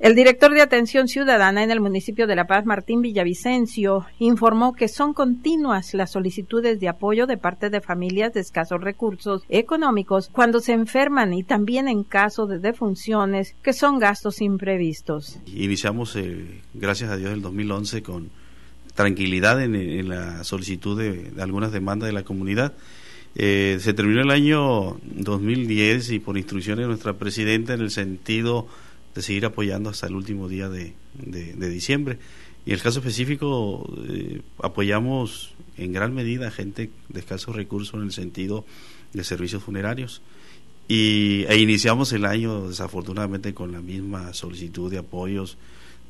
El director de Atención Ciudadana en el municipio de La Paz, Martín Villavicencio, informó que son continuas las solicitudes de apoyo de parte de familias de escasos recursos económicos cuando se enferman y también en caso de defunciones, que son gastos imprevistos. Iniciamos, eh, gracias a Dios, el 2011 con tranquilidad en, la solicitud de, algunas demandas de la comunidad. Eh, se terminó el año 2010 y por instrucciones de nuestra presidenta en el sentido de seguir apoyando hasta el último día de, diciembre. Y en el caso específico, eh, apoyamos en gran medida a gente de escasos recursos en el sentido de servicios funerarios. Y, e iniciamos el año desafortunadamente con la misma solicitud de apoyos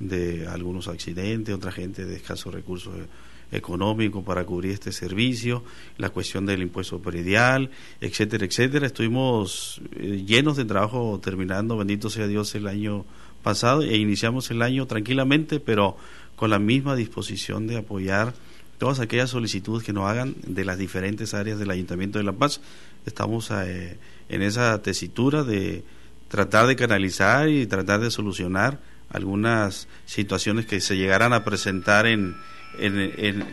de algunos accidentes, otra gente de escasos recursos eh, económico para cubrir este servicio, la cuestión del impuesto predial, etcétera, etcétera. Estuvimos eh, llenos de trabajo terminando, bendito sea Dios, el año pasado e iniciamos el año tranquilamente, pero con la misma disposición de apoyar todas aquellas solicitudes que nos hagan de las diferentes áreas del Ayuntamiento de La Paz. Estamos eh, en esa tesitura de tratar de canalizar y tratar de solucionar algunas situaciones que se llegarán a presentar en,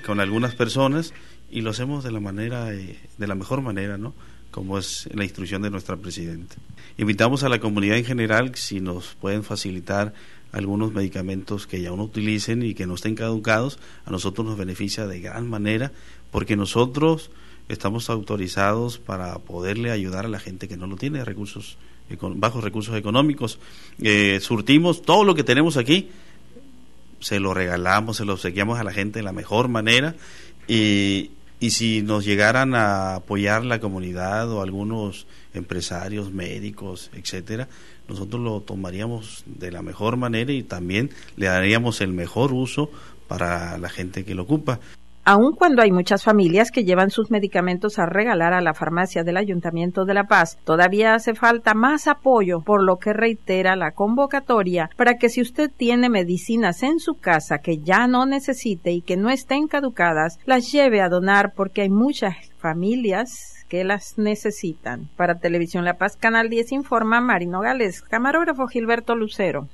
con algunas personas y lo hacemos de la manera eh, de la mejor manera no como es la instrucción de nuestra presidenta invitamos a la comunidad en general si nos pueden facilitar algunos medicamentos que ya no utilicen y que no estén caducados a nosotros nos beneficia de gran manera porque nosotros estamos autorizados para poderle ayudar a la gente que no lo tiene recursos bajos recursos económicos, eh, surtimos todo lo que tenemos aquí, se lo regalamos, se lo obsequiamos a la gente de la mejor manera y, y si nos llegaran a apoyar la comunidad o algunos empresarios, médicos, etcétera, nosotros lo tomaríamos de la mejor manera y también le daríamos el mejor uso para la gente que lo ocupa aun cuando hay muchas familias que llevan sus medicamentos a regalar a la farmacia del Ayuntamiento de La Paz, todavía hace falta más apoyo, por lo que reitera la convocatoria para que si usted tiene medicinas en su casa que ya no necesite y que no estén caducadas, las lleve a donar porque hay muchas familias que las necesitan. Para Televisión La Paz, Canal 10 informa Marino Gales, camarógrafo Gilberto Lucero.